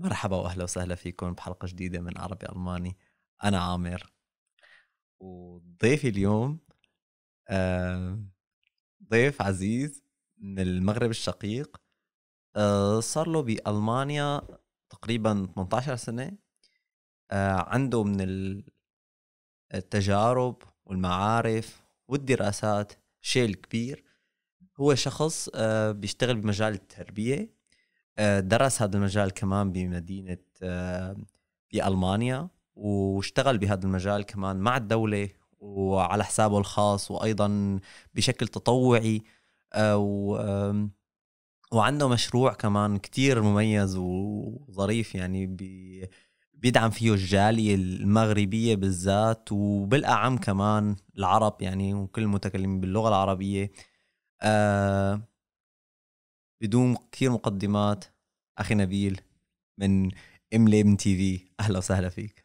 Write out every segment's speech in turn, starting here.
مرحبا واهلا وسهلا فيكم بحلقه جديده من عربي الماني انا عامر وضيفي اليوم آه، ضيف عزيز من المغرب الشقيق آه، صار له بالمانيا تقريبا 18 سنه آه، عنده من التجارب والمعارف والدراسات شيء كبير هو شخص بيشتغل بمجال التربيه آه، درس هذا المجال كمان بمدينه آه، بالمانيا واشتغل بهذا المجال كمان مع الدوله وعلى حسابه الخاص وايضا بشكل تطوعي آه، وعنده مشروع كمان كتير مميز وظريف يعني بيدعم فيه الجالية المغربية بالذات وبالأعم كمان العرب يعني وكل المتكلمين باللغة العربية بدون كثير مقدمات اخي نبيل من املي ليم تي في اهلا وسهلا فيك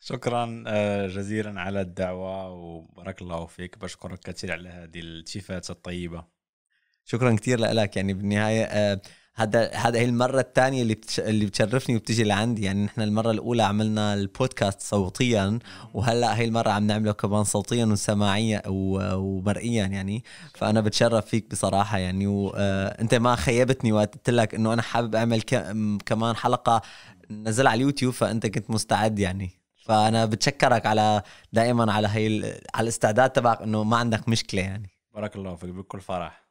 شكرا آه، جزيلا على الدعوه وبارك الله فيك بشكرك كثير على هذه الالتفاته الطيبه شكرا كثير لك يعني بالنهايه آه، هذا هذا هي المره الثانيه اللي بتش... اللي بتشرفني وبتجي لعندي يعني نحن المره الاولى عملنا البودكاست صوتيا وهلا هي المره عم نعمله كمان صوتيا وسماعيا و... ومرئيا يعني فانا بتشرف فيك بصراحه يعني وانت آه، ما خيبتني وقت قلت لك انه انا حابب اعمل ك... كمان حلقه نزلها على اليوتيوب فانت كنت مستعد يعني فانا بتشكرك على دائما على هي ال... على الاستعداد تبعك انه ما عندك مشكله يعني بارك الله فيك بكل فرح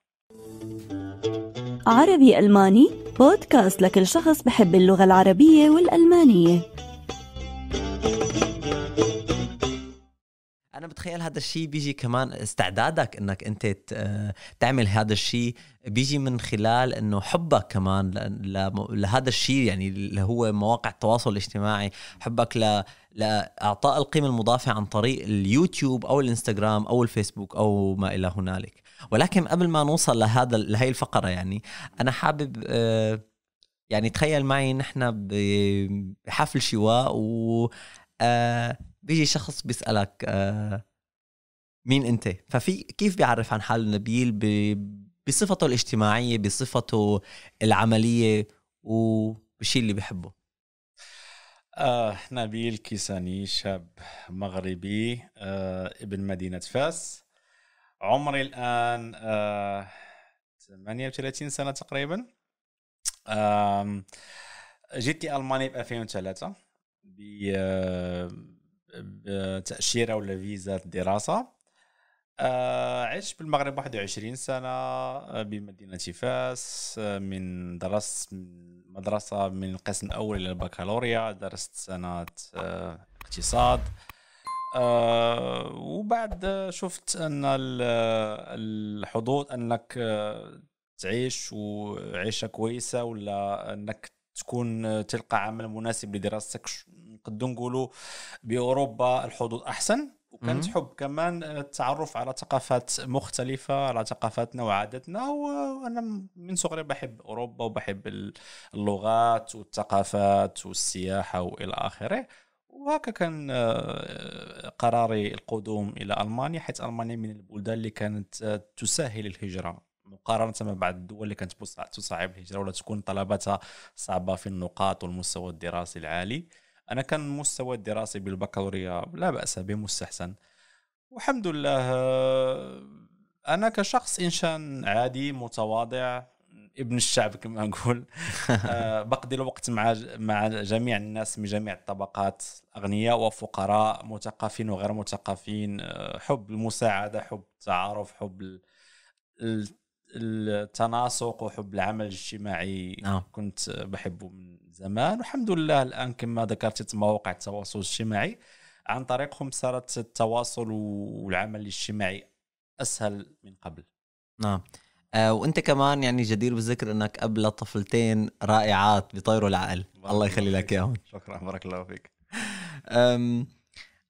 عربي ألماني بودكاست لكل شخص بحب اللغة العربية والألمانية أنا بتخيل هذا الشيء بيجي كمان استعدادك إنك أنت تعمل هذا الشيء بيجي من خلال انه حبك كمان لهذا الشيء يعني اللي هو مواقع التواصل الاجتماعي حبك ل لاعطاء القيمه المضافه عن طريق اليوتيوب او الانستغرام او الفيسبوك او ما الى هنالك ولكن قبل ما نوصل لهذا لهي الفقره يعني انا حابب آه، يعني تخيل معي نحن بحفل شواء و آه، بيجي شخص بيسالك آه، مين انت ففي كيف بيعرف عن حاله نبيل بصفته الاجتماعيه بصفته العمليه وبالشيء اللي بحبه آه نبيل كيساني شاب مغربي آه ابن مدينه فاس عمري الان 38 آه، سنه تقريبا جيت لالمانيا ب 2003 آه، بتاشيره ولا فيزا دراسه آه، عشت بالمغرب 21 سنه بمدينه فاس من درست مدرسه من القسم الاول الى البكالوريا درست سنه اقتصاد آه آه، وبعد شفت ان الحظوظ انك آه، تعيش وعيشه كويسه ولا انك تكون آه، تلقى عمل مناسب لدراستك نقدر نقولوا باوروبا الحظوظ احسن حب كمان التعرف على ثقافات مختلفة على ثقافاتنا وعاداتنا وأنا من صغري بحب أوروبا وبحب اللغات والثقافات والسياحة وإلى آخره وهكا كان آه، قراري القدوم الى المانيا حيث المانيا من البلدان اللي كانت آه، تسهل الهجره مقارنه مع بعض الدول اللي كانت تصعب الهجره ولا تكون طلباتها صعبه في النقاط والمستوى الدراسي العالي انا كان المستوى الدراسي بالبكالوريا لا باس به مستحسن والحمد لله آه، انا كشخص انسان عادي متواضع ابن الشعب كما نقول آه، بقضي الوقت مع مع جميع الناس من جميع الطبقات اغنياء وفقراء مثقفين وغير مثقفين آه، حب المساعده حب التعارف حب التناسق وحب العمل الاجتماعي آه. كنت بحبه من زمان والحمد لله الان كما ذكرت مواقع التواصل الاجتماعي عن طريقهم صارت التواصل والعمل الاجتماعي اسهل من قبل نعم آه. آه، وانت كمان يعني جدير بالذكر انك قبل طفلتين رائعات بيطيروا العقل الله يخلي لك اياهم شكرا بارك الله فيك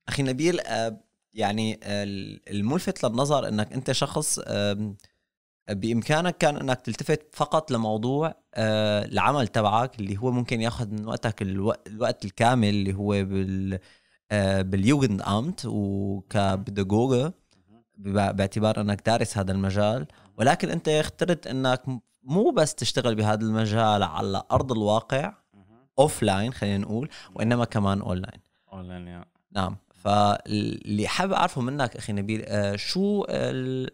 اخي نبيل آه، يعني آه، الملفت للنظر انك انت شخص بامكانك كان انك تلتفت فقط لموضوع العمل تبعك اللي هو ممكن ياخذ من وقتك الوقت الكامل اللي هو بال باليوغند امت وكبداغوغا باعتبار انك دارس هذا المجال ولكن انت اخترت انك مو بس تشتغل بهذا المجال على ارض الواقع اوف لاين خلينا نقول وانما كمان اون لاين اون لاين نعم فاللي حابب اعرفه منك اخي نبيل آه شو ال...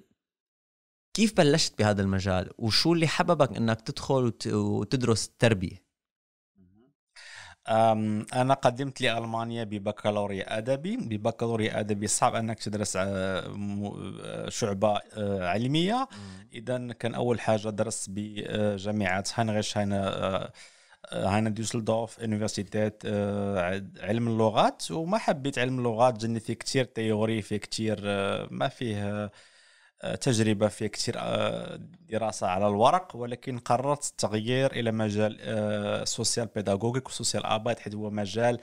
كيف بلشت بهذا المجال وشو اللي حببك انك تدخل وت... وتدرس التربيه انا قدمت لالمانيا ببكالوريا ادبي ببكالوريا ادبي صعب انك تدرس آه، آه، شعبه آه، علميه اذا كان اول حاجه درست بجامعه هانغش هاينا هاينا دوسلدورف انيفرسيتات علم اللغات وما حبيت علم اللغات جني فيه كثير تيوري فيه كثير ما فيه تجربه في كثير آه، دراسه على الورق ولكن قررت التغيير الى مجال آه، سوسيال بيداغوجيك وسوسيال ابايد حيث هو مجال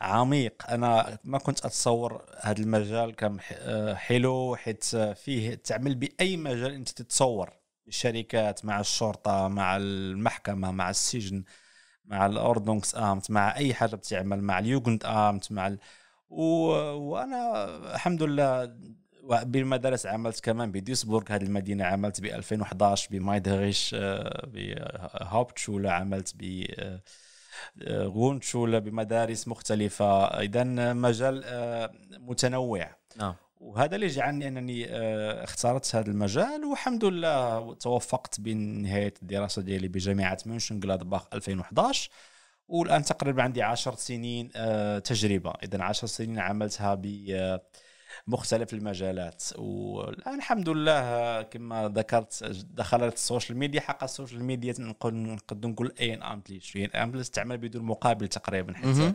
عميق انا ما كنت اتصور هذا المجال كان آه، حلو حيت فيه تعمل باي مجال انت تتصور الشركات مع الشرطه مع المحكمه مع السجن مع الاردنكس امت مع اي حاجه بتعمل مع اليوغند امت مع ال... و... وانا الحمد لله وبالمدارس عملت كمان بديسبورغ هذه المدينه عملت ب 2011 بمايدغيش آه، بهابتش عملت ب آه، آه، غونتشولا بمدارس مختلفه اذا مجال متنوع نعم وهذا اللي جعلني انني اخترت هذا المجال والحمد لله توفقت بنهايه الدراسه ديالي بجامعه منشن جلادباخ 2011 والان تقريبا عندي 10 سنين تجربه اذا 10 سنين عملتها ب مختلف المجالات والان الحمد لله كما ذكرت دخلت السوشيال ميديا حق السوشيال ميديا نقدر نقول اي ان ام بليس اي ان ام تعمل بدون مقابل تقريبا حتى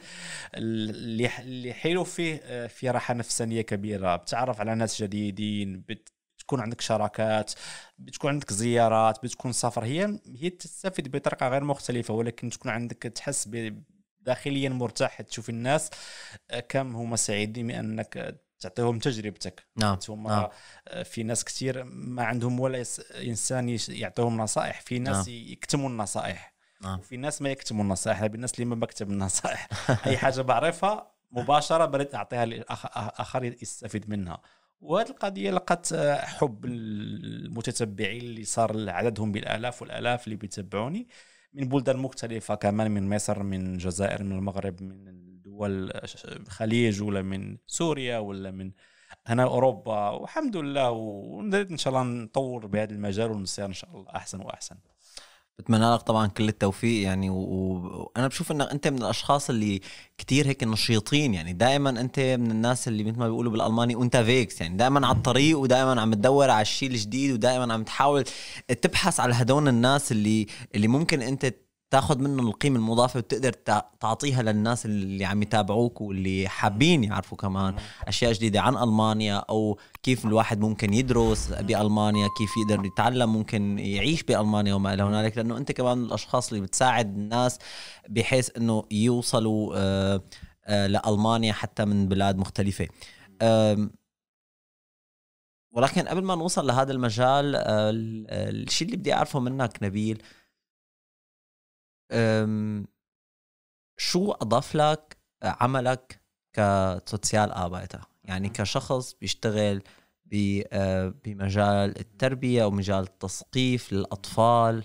اللي حلو فيه آه، في راحه نفسانيه كبيره بتعرف على ناس جديدين بت بتكون عندك شراكات بتكون عندك زيارات بتكون سفر هي هي تستفيد بطريقه غير مختلفه ولكن تكون عندك تحس داخليا مرتاح تشوف الناس آه، كم هما سعيدين بانك تعطيهم تجربتك نعم ثم نعم. آه، في ناس كثير ما عندهم ولا انسان يعطيهم نصائح في ناس نعم. يكتموا النصائح نعم. وفي ناس ما يكتموا النصائح الناس اللي ما بكتب النصائح اي حاجه بعرفها مباشره بريد اعطيها للاخر يستفيد منها وهذه القضيه لقت آه، حب المتتبعين اللي صار عددهم بالالاف والالاف اللي بيتبعوني من بلدان مختلفه كمان من مصر من الجزائر من المغرب من والخليج ولا من سوريا ولا من هنا اوروبا والحمد لله ونريد ان شاء الله نطور بهذا المجال ونصير ان شاء الله احسن واحسن بتمنى لك طبعا كل التوفيق يعني وانا و... بشوف انك انت من الاشخاص اللي كتير هيك نشيطين يعني دائما انت من الناس اللي مثل ما بيقولوا بالالماني انت فيكس يعني دائما على الطريق ودائما عم تدور على الشيء الجديد ودائما عم تحاول تبحث على هدول الناس اللي اللي ممكن انت تاخذ منهم القيمه المضافه وتقدر تعطيها للناس اللي عم يتابعوك واللي حابين يعرفوا كمان اشياء جديده عن المانيا او كيف الواحد ممكن يدرس بالمانيا كيف يقدر يتعلم ممكن يعيش بالمانيا وما الى هنالك لانه انت كمان الاشخاص اللي بتساعد الناس بحيث انه يوصلوا آه، آه، لالمانيا حتى من بلاد مختلفه ولكن قبل ما نوصل لهذا المجال آه، الشيء اللي بدي اعرفه منك نبيل شو اضاف لك آه، عملك كسوسيال اربايتر يعني كشخص بيشتغل آه، بمجال التربيه او مجال التثقيف للاطفال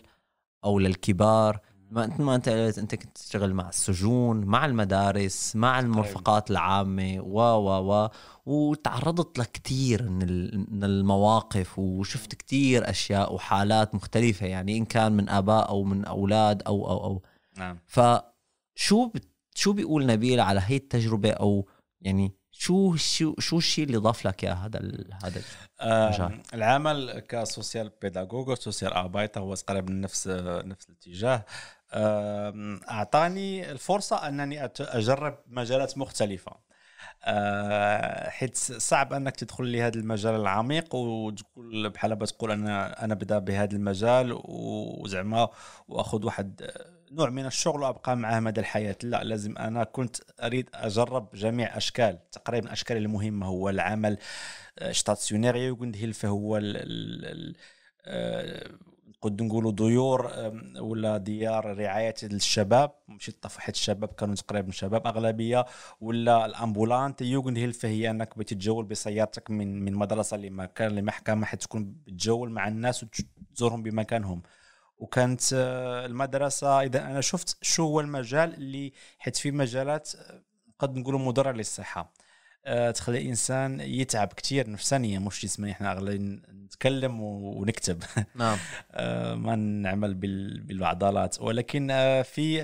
او للكبار ما انت ما انت قلت انت كنت تشتغل مع السجون مع المدارس مع أيوة. المرفقات العامه و و و وتعرضت لكثير من المواقف وشفت كثير اشياء وحالات مختلفه يعني ان كان من اباء او من اولاد او او او نعم فشو شو بيقول نبيل على هي التجربه او يعني شو شو شو الشيء اللي ضاف لك يا هذا هذا المجال؟ آه العمل كسوسيال بيداغوغ سوسيال اربايتر هو تقريبا نفس نفس الاتجاه اعطاني الفرصه انني اجرب مجالات مختلفه آه، حيت صعب انك تدخل لهذا المجال العميق وتقول بحال تقول انا انا بدا بهذا المجال وزعما واخذ واحد نوع من الشغل وابقى معاه مدى الحياه لا لازم انا كنت اريد اجرب جميع اشكال تقريبا الاشكال المهمه هو العمل ستاسيونيري آه، فهو هو آه، قد نقولوا ديور ولا ديار رعايه للشباب ماشي الطفل حيت الشباب كانوا تقريبا شباب اغلبيه ولا الامبولانت يوغن هيلف هي انك بتتجول بسيارتك من من مدرسه لمكان لمحكمه حيت تكون بتجول مع الناس وتزورهم بمكانهم وكانت أه، المدرسه اذا انا شفت شو هو المجال اللي حيت في مجالات أه، قد نقولوا مضره للصحه آه، تخلي الانسان يتعب كثير نفسانيا مش جسمانيا احنا اغلب نتكلم ونكتب نعم آه، ما نعمل بالعضلات ولكن آه، في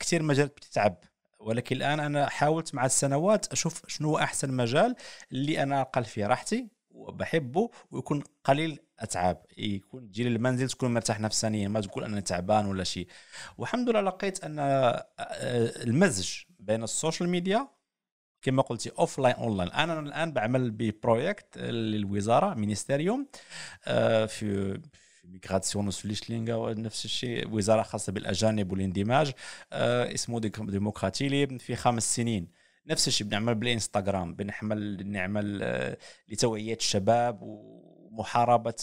كثير مجالات بتتعب ولكن الان انا حاولت مع السنوات اشوف شنو هو احسن مجال اللي انا اقل فيه راحتي وبحبه ويكون قليل اتعاب يكون تجي للمنزل تكون مرتاح نفسانيا ما تقول انا تعبان ولا شيء والحمد لله لقيت ان المزج بين السوشيال ميديا كما قلتي اوف لاين اون لاين انا الان بعمل ببروجيكت للوزاره مينيستيريوم آه، في ميغراسيون وسليشلينغا نفس الشيء وزاره خاصه بالاجانب والاندماج آه، اسمه ديموقراطي لي في خمس سنين نفس الشيء بنعمل بالانستغرام بنعمل نعمل آه، لتوعيه الشباب ومحاربه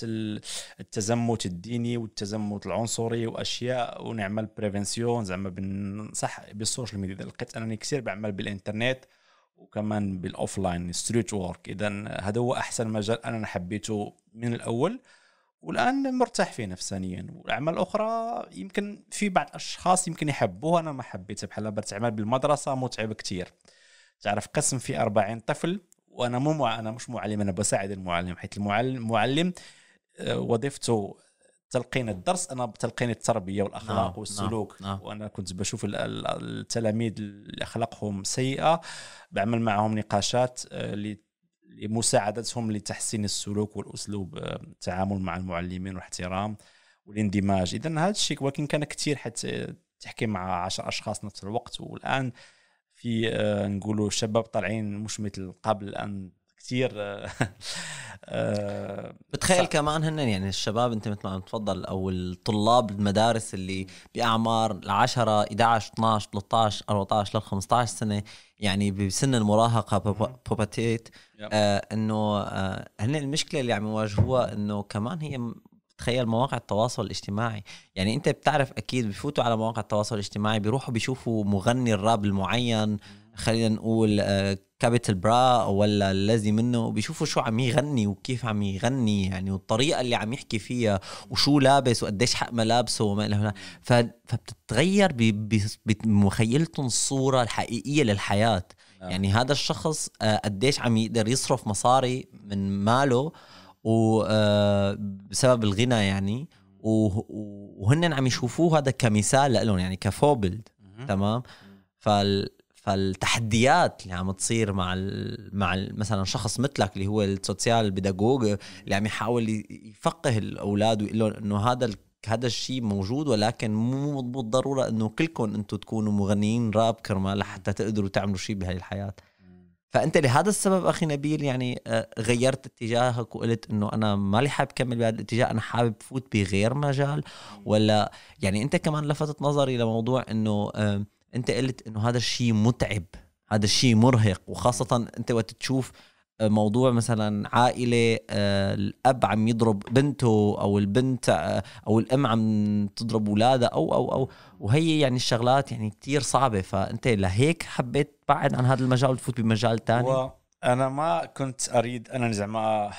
التزمت الديني والتزمت العنصري واشياء ونعمل بريفنسيون زعما بنصح بالسوشيال ميديا لقيت انني كثير بعمل بالانترنت وكمان بالاوفلاين ستريت وورك اذا هذا هو احسن مجال انا حبيته من الاول والان مرتاح فيه نفسانيا والاعمال الاخرى يمكن في بعض الاشخاص يمكن يحبوها انا ما حبيتها بحال بس عمل بالمدرسه متعب كثير تعرف قسم فيه 40 طفل وانا مو مع... انا مش معلم انا بساعد المعلم حيث المعلم معلم آه، وظيفته تلقين الدرس انا تلقين التربيه والاخلاق نعم. والسلوك نعم. نعم. وانا كنت بشوف التلاميذ اللي اخلاقهم سيئه بعمل معهم نقاشات آه، لمساعدتهم لتحسين السلوك والاسلوب آه، التعامل مع المعلمين والاحترام والاندماج اذا هذا الشيء ولكن كان كثير حتى آه، تحكي مع 10 اشخاص نفس الوقت والان في نقولوا شباب طالعين مش مثل قبل الان كثير آه، آه، بتخيل كمان هن يعني الشباب انت مثل ما عم تفضل او الطلاب المدارس اللي باعمار ال 10 11 12 13 14 لل 15 سنه يعني بسن المراهقه بوباتيت آه، انه هن المشكله اللي عم يواجهوها انه كمان هي تخيل مواقع التواصل الاجتماعي يعني انت بتعرف اكيد بفوتوا على مواقع التواصل الاجتماعي بيروحوا بيشوفوا مغني الراب المعين خلينا نقول كابيتال آه، برا ولا الذي منه بيشوفوا شو عم يغني وكيف عم يغني يعني والطريقه اللي عم يحكي فيها وشو لابس وقديش حق ملابسه وما الى هناك فبتتغير بمخيلتهم الصوره الحقيقيه للحياه نعم. يعني هذا الشخص آه، قديش عم يقدر يصرف مصاري من ماله وبسبب آه، الغنى يعني وهن عم يشوفوه هذا كمثال لهم يعني كفوبلد تمام فال فالتحديات اللي عم تصير مع ال مع ال مثلا شخص مثلك اللي هو السوسيال بيداغوج اللي عم يحاول يفقه الاولاد ويقول لهم انه هذا هذا الشيء موجود ولكن مو بالضروره انه كلكم انتم تكونوا مغنيين راب كرمال لحتى تقدروا تعملوا شيء بهي الحياه فانت لهذا السبب اخي نبيل يعني آه، غيرت اتجاهك وقلت انه انا مالي حابب كمل بهذا الاتجاه انا حابب فوت بغير مجال ولا يعني انت كمان لفتت نظري لموضوع انه آه، انت قلت انه هذا الشيء متعب هذا الشيء مرهق وخاصه انت وقت تشوف آه، موضوع مثلا عائلة آه، الأب عم يضرب بنته أو البنت آه، أو الأم عم تضرب أولادها أو أو أو وهي يعني الشغلات يعني كتير صعبة فأنت لهيك حبيت بعد عن هذا المجال وتفوت بمجال تاني أنا ما كنت أريد أنا زعما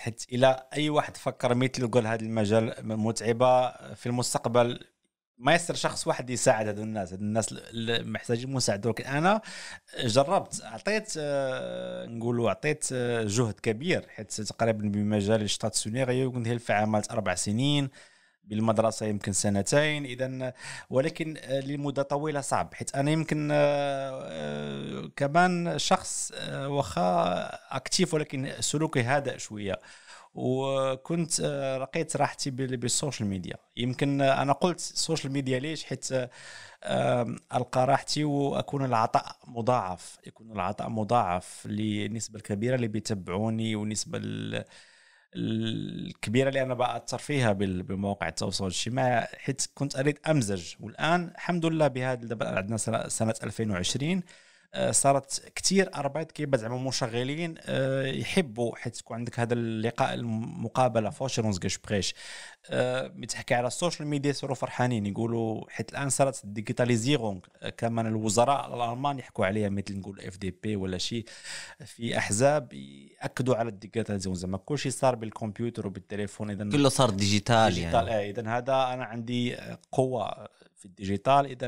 حتى إلى أي واحد فكر مثل يقول هذا المجال متعبة في المستقبل ما يصير شخص واحد يساعد هذول الناس هذو الناس اللي محتاجين مساعده انا جربت اعطيت أه نقولوا اعطيت آه، جهد كبير حيت تقريبا بمجال الشتاتسيونيريو كنت في عملت اربع سنين بالمدرسه يمكن سنتين اذا ولكن آه، لمده طويله صعب حيت انا يمكن آه، كمان شخص واخا اكتيف ولكن سلوكي هادئ شويه وكنت لقيت آه، راحتي بالسوشيال ميديا يمكن انا قلت السوشيال ميديا ليش حيت آه، القى راحتي واكون العطاء مضاعف يكون العطاء مضاعف للنسبه الكبيره اللي بيتبعوني والنسبه الكبيره اللي انا باثر فيها بمواقع التواصل الاجتماعي حيت كنت اريد امزج والان الحمد لله بهذا عندنا سنه 2020 آه، صارت كثير اربعه كيبا زعما مشغلين آه، يحبوا حيت تكون عندك هذا اللقاء المقابله فوشيرونز كاش بريش آه، متحكي على السوشيال ميديا صاروا فرحانين يقولوا حيت الان صارت ديجيتاليزيغون كمان الوزراء الالمان يحكوا عليها مثل نقول اف دي بي ولا شي في احزاب ياكدوا على الديجيتاليزيغون زعما كل شيء صار بالكمبيوتر وبالتليفون اذا كله صار ديجيتال, ديجيتال يعني إيه، اذا هذا انا عندي قوه في الديجيتال اذا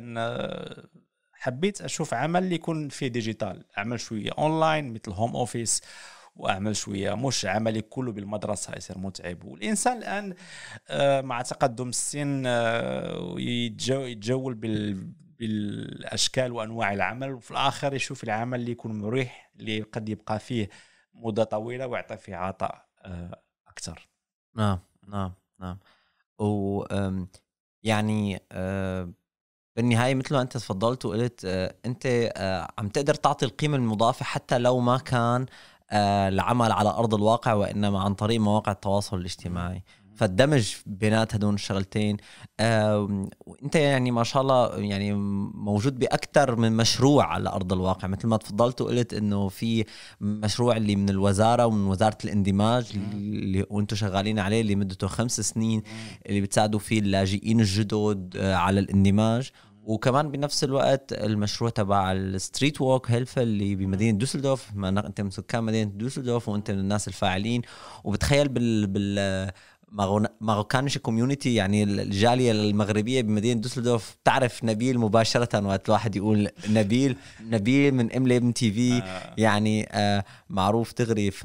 حبيت اشوف عمل اللي يكون فيه ديجيتال اعمل شويه اونلاين مثل هوم اوفيس واعمل شويه مش عملي كله بالمدرسه يصير متعب والانسان الان آه، مع تقدم السن آه، يتجول بال بالاشكال وانواع العمل وفي الاخر يشوف العمل اللي يكون مريح اللي قد يبقى فيه مده طويله ويعطي فيه عطاء آه، اكثر نعم نعم نعم و يعني أه بالنهايه مثل ما انت تفضلت وقلت آه، انت آه، عم تقدر تعطي القيمه المضافه حتى لو ما كان آه، العمل على ارض الواقع وانما عن طريق مواقع التواصل الاجتماعي فالدمج بينات هدول الشغلتين آه، وانت يعني ما شاء الله يعني موجود باكثر من مشروع على ارض الواقع مثل ما تفضلت وقلت انه في مشروع اللي من الوزاره ومن وزاره الاندماج اللي وانتم شغالين عليه اللي مدته خمس سنين اللي بتساعدوا فيه اللاجئين الجدد آه، على الاندماج وكمان بنفس الوقت المشروع تبع الستريت ووك هيلف اللي بمدينه دوسلدورف ما انت من سكان مدينه دوسلدورف وانت من الناس الفاعلين وبتخيل بال, بال ماروكانش كوميونتي يعني الجاليه المغربيه بمدينه دوسلدورف تعرف نبيل مباشره وقت الواحد يقول نبيل نبيل من ام ام تي في يعني آه معروف دغري ف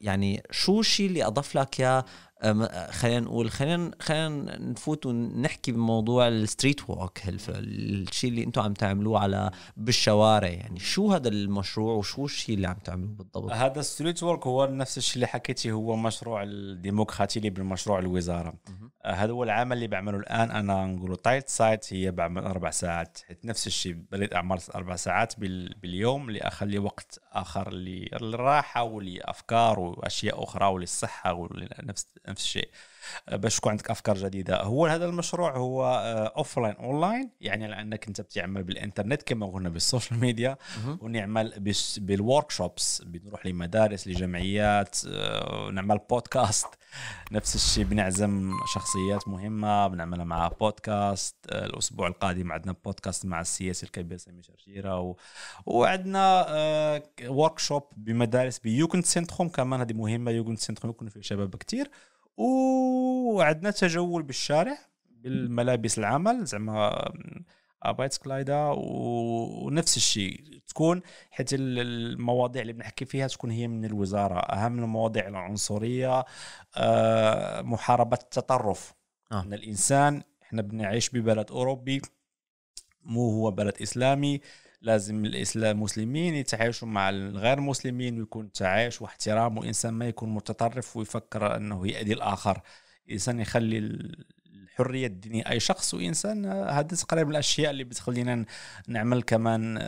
يعني شو الشيء اللي اضاف لك يا خلينا نقول خلينا خلينا نفوت ونحكي بموضوع الستريت ووك الشيء اللي انتم عم تعملوه على بالشوارع يعني شو هذا المشروع وشو الشيء اللي عم تعملوه بالضبط هذا الستريت ووك هو نفس الشيء اللي حكيتي هو مشروع الديمقراطي اللي بالمشروع الوزاره آه، هذا هو العمل اللي بعمله الان انا نقول تايت سايت هي بعمل اربع ساعات نفس الشيء بليت اعمال اربع ساعات باليوم لاخلي وقت اخر للراحه ولافكار واشياء اخرى وللصحه ولنفس نفس الشيء أه، باش تكون عندك افكار جديده هو هذا المشروع هو اوف لاين اون لاين يعني لانك انت بتعمل بالانترنت كما قلنا بالسوشيال ميديا ونعمل بالورك شوبس بنروح لمدارس لجمعيات أه، نعمل بودكاست نفس الشيء بنعزم شخصيات مهمه بنعملها مع بودكاست أه، الاسبوع القادم عندنا بودكاست مع السياسي الكبير سامي شرشيره و... وعندنا ورك شوب بمدارس بيوكن سنتروم كمان هذه مهمه يوكن سنتروم يكون فيه شباب كثير وعندنا تجول بالشارع بالملابس العمل زعما ابايت آه، آه، كلايدا ونفس الشيء تكون حيت المواضيع اللي بنحكي فيها تكون هي من الوزاره اهم المواضيع العنصريه آه، محاربه التطرف آه. ان الانسان احنا بنعيش ببلد اوروبي مو هو بلد اسلامي لازم الاسلام المسلمين يتعايشوا مع الغير مسلمين ويكون تعايش واحترام وانسان ما يكون متطرف ويفكر انه يؤذي الاخر انسان يخلي الحريه الدينيه اي شخص وانسان هذا تقريبا الاشياء اللي بتخلينا نعمل كمان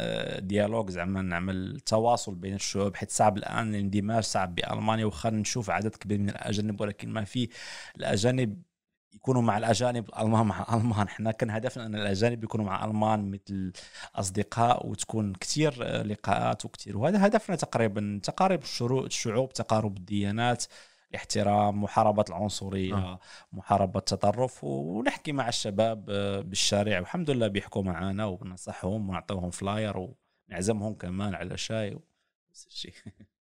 ديالوج آه، زعما نعمل تواصل بين الشعوب حيت صعب الان الاندماج صعب بالمانيا وخا نشوف عدد كبير من الاجانب ولكن ما في الاجانب يكونوا مع الاجانب الالمان مع المان حنا كان هدفنا ان الاجانب يكونوا مع الالمان مثل اصدقاء وتكون كثير آه، لقاءات وكثير وهذا هدفنا تقريبا تقارب الشعوب تقارب الديانات الاحترام محاربه العنصريه آه. محاربه التطرف ونحكي مع الشباب آه، بالشارع والحمد لله بيحكوا معنا وبنصحهم ونعطيهم فلاير ونعزمهم كمان على شاي نفس الشيء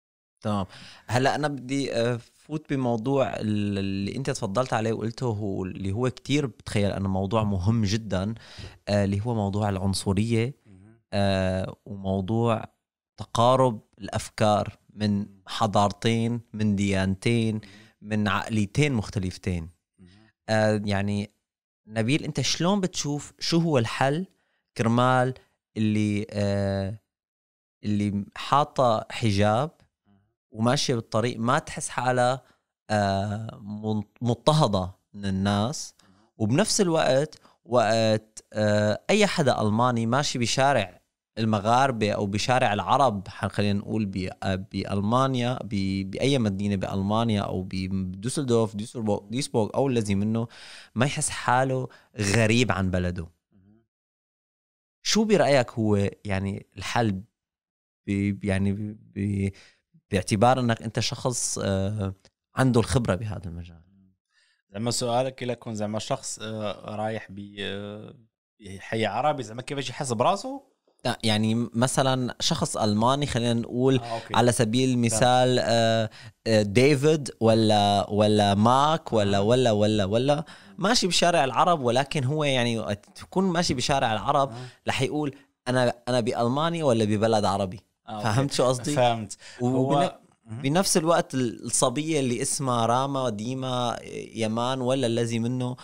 تمام هلا انا بدي آه، فوت بموضوع اللي انت تفضلت عليه وقلته هو اللي هو كتير بتخيل انه موضوع مهم جدا آه، اللي هو موضوع العنصريه آه، وموضوع تقارب الافكار من حضارتين من ديانتين من عقليتين مختلفتين يعني نبيل انت شلون بتشوف شو هو الحل كرمال اللي اللي حاطه حجاب وماشيه بالطريق ما تحس حالها آه، مضطهده من الناس وبنفس الوقت وقت آه، اي حدا الماني ماشي بشارع المغاربه او بشارع العرب خلينا نقول آه، بالمانيا باي مدينه بالمانيا او بدوسلدورف ديسبورغ او الذي منه ما يحس حاله غريب عن بلده شو برايك هو يعني الحل يعني باعتبار انك انت شخص آه، عنده الخبره بهذا المجال زعما سؤالك الا يكون زعما شخص آه، رايح آه، بحي عربي زعما كيفاش يحس براسه لا يعني مثلا شخص الماني خلينا نقول آه، على سبيل المثال ديفيد ولا ولا ماك ولا ولا ولا ولا ماشي بشارع العرب ولكن هو يعني تكون ماشي بشارع العرب رح يقول انا انا بالمانيا ولا ببلد عربي آه، فهمت شو قصدي؟ فهمت هو بنفس الوقت الصبيه اللي اسمها راما ديما يمان ولا الذي منه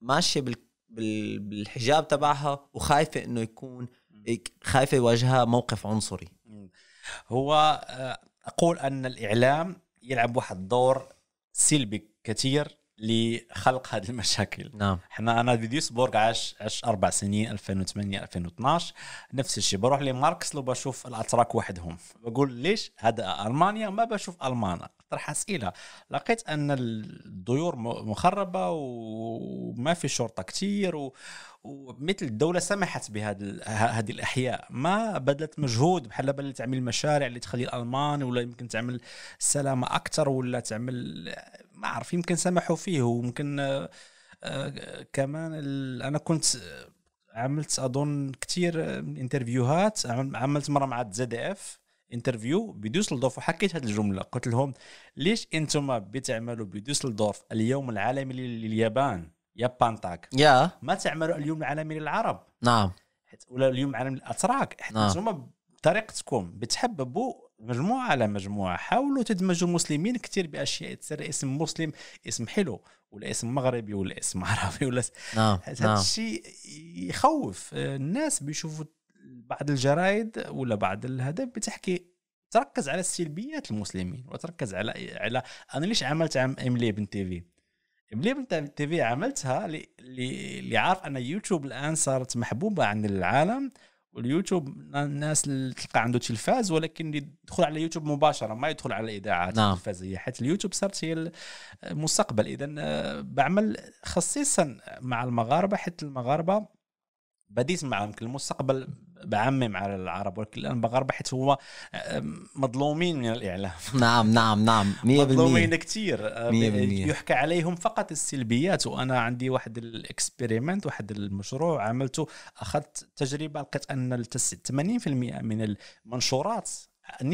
ماشيه بالحجاب تبعها وخايفه انه يكون خايفه يواجهها موقف عنصري هو آه، اقول ان الاعلام يلعب واحد دور سلبي كثير لخلق هذه المشاكل نعم احنا انا فيديوسبورغ عاش عاش اربع سنين 2008 2012 نفس الشيء بروح لماركس لو بشوف الاتراك وحدهم بقول ليش هذا المانيا ما بشوف المانا اطرح اسئله لقيت ان الديور مخربه وما في شرطه كثير و... ومثل الدوله سمحت بهذه هذه الاحياء ما بدلت مجهود بحال بل تعمل مشاريع اللي تخلي الالمان ولا يمكن تعمل سلامه اكثر ولا تعمل ما عرف يمكن سمحوا فيه ويمكن آه، آه، كمان انا كنت آه، عملت اظن كثير انترفيوهات عملت مره مع زد اف انترفيو بدوسلدورف وحكيت هذه الجمله قلت لهم ليش انتم بتعملوا بدوسلدورف اليوم العالمي لليابان يا بانتاك يا ما تعملوا اليوم العالمي للعرب نعم ولا اليوم العالمي للاتراك حيت نعم. انتم بطريقتكم بتحببوا مجموعه على مجموعه حاولوا تدمجوا المسلمين كثير باشياء تصير اسم مسلم اسم حلو ولا اسم مغربي ولا اسم عربي ولا نعم هذا نعم. الشيء يخوف آه، الناس بيشوفوا بعض الجرايد ولا بعض الهذا بتحكي تركز على السلبيات المسلمين وتركز على على انا ليش عملت عم ام بن تي في ام بن تي في عملتها اللي عارف ان يوتيوب الان صارت محبوبه عند العالم واليوتيوب الناس اللي تلقى عنده تلفاز ولكن يدخل على يوتيوب مباشره ما يدخل على الاذاعات نعم. التلفازيه حيت اليوتيوب صارت هي المستقبل اذا آه، بعمل خصيصا مع المغاربه حيت المغاربه بديت يمكن المستقبل بعمم على العرب ولكن الان المغاربه حيت هما مظلومين من الاعلام نعم نعم نعم 100% مظلومين كثير يحكى عليهم فقط السلبيات وانا عندي واحد الاكسبيريمنت واحد المشروع عملته اخذت تجربه لقيت ان 80% من المنشورات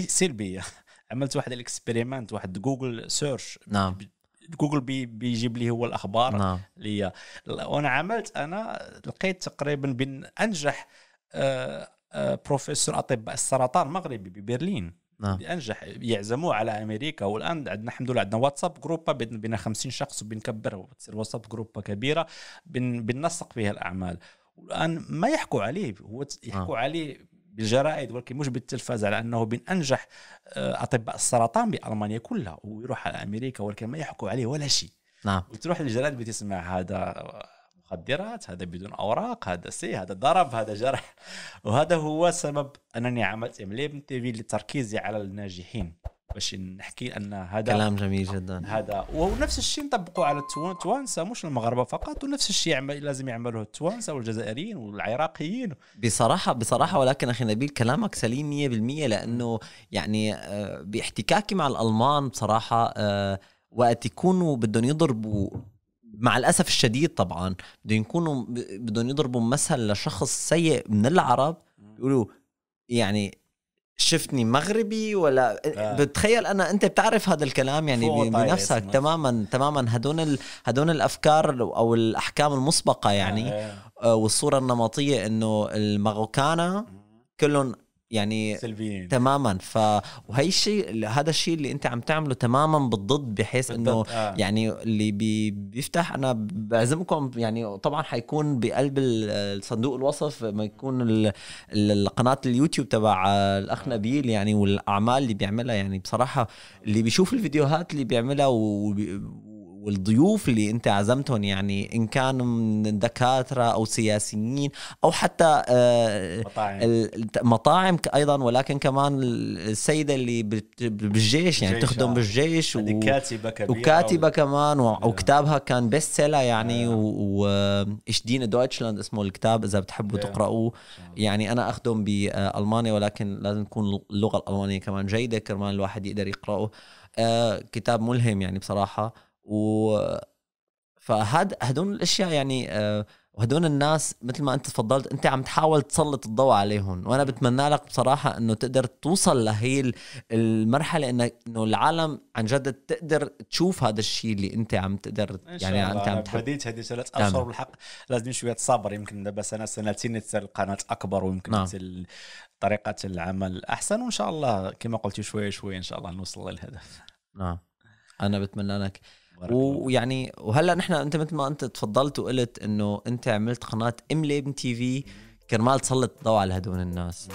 سلبيه عملت واحد الاكسبيريمنت واحد جوجل سيرش نعم جوجل بي بيجيب لي هو الاخبار نعم. ليا وانا عملت انا لقيت تقريبا بين انجح آه، آه، بروفيسور اطباء السرطان المغربي ببرلين نعم. انجح يعزموه على امريكا والان عندنا الحمد لله عندنا واتساب جروب بين 50 شخص وبنكبر واتساب جروب كبيره بننسق فيها الاعمال والان ما يحكوا عليه هو يحكوا آه. عليه بالجرائد ولكن مش بالتلفاز على انه من انجح آه، اطباء السرطان بالمانيا كلها ويروح على امريكا ولكن ما يحكوا عليه ولا شيء نعم وتروح للجرائد بتسمع هذا مخدرات هذا بدون اوراق هذا سي هذا ضرب هذا جرح وهذا هو سبب انني عملت ام تي في لتركيزي على الناجحين باش نحكي ان هذا كلام جميل جدا آه، هذا ونفس الشيء نطبقه على التوانسه مش المغاربه فقط ونفس الشيء يعمل لازم يعملوه التوانسه والجزائريين والعراقيين بصراحه بصراحه ولكن اخي نبيل كلامك سليم 100% لانه يعني آه، باحتكاكي مع الالمان بصراحه آه، وقت يكونوا بدهم يضربوا مع الاسف الشديد طبعا بدهم يكونوا بدهم يضربوا مثل لشخص سيء من العرب يقولوا يعني شفتني مغربي ولا آه. بتخيل انا انت بتعرف هذا الكلام يعني بنفسك تماما تماما هدول هدول الافكار او الاحكام المسبقه يعني آه. آه. والصوره النمطيه انه المغوكانا كلهم يعني سلبيين تماما ف وهي الشيء هذا الشيء اللي انت عم تعمله تماما بالضد بحيث انه آه. يعني اللي بي بيفتح انا بعزمكم يعني طبعا حيكون بقلب الصندوق الوصف ما يكون القناه اليوتيوب تبع الاخ آه. نبيل يعني والاعمال اللي بيعملها يعني بصراحه اللي بيشوف الفيديوهات اللي بيعملها والضيوف اللي انت عزمتهم يعني ان كانوا من دكاتره او سياسيين او حتى آه، مطاعم المطاعم ايضا ولكن كمان السيده اللي بالجيش يعني تخدم آه. بالجيش يعني و... كاتبه كبيره وكاتبه أو... كمان و... وكتابها كان بيست سيلا يعني آه. دين دويتشلاند اسمه الكتاب اذا بتحبوا تقراوه يعني انا اخدم بالمانيا ولكن لازم تكون اللغه الالمانيه كمان جيده كرمال الواحد يقدر يقراه آه كتاب ملهم يعني بصراحه و فهذا هدول الاشياء يعني وهدول آه، الناس مثل ما انت تفضلت انت عم تحاول تسلط الضوء عليهم وانا بتمنى لك بصراحه انه تقدر توصل لهي المرحله انك انه العالم عن جد تقدر تشوف هذا الشيء اللي انت عم تقدر يعني انت عم تحب بديت هذه ثلاث اشهر بالحق لازم شويه صبر يمكن دابا سنه سنتين القناه اكبر ويمكن نعم. طريقه العمل احسن وان شاء الله كما قلت شويه شويه ان شاء الله نوصل للهدف نعم انا بتمنى لك ويعني وهلا نحن انت مثل ما انت تفضلت وقلت انه انت عملت قناه ام ليبن تي في كرمال تسلط الضوء على هدول الناس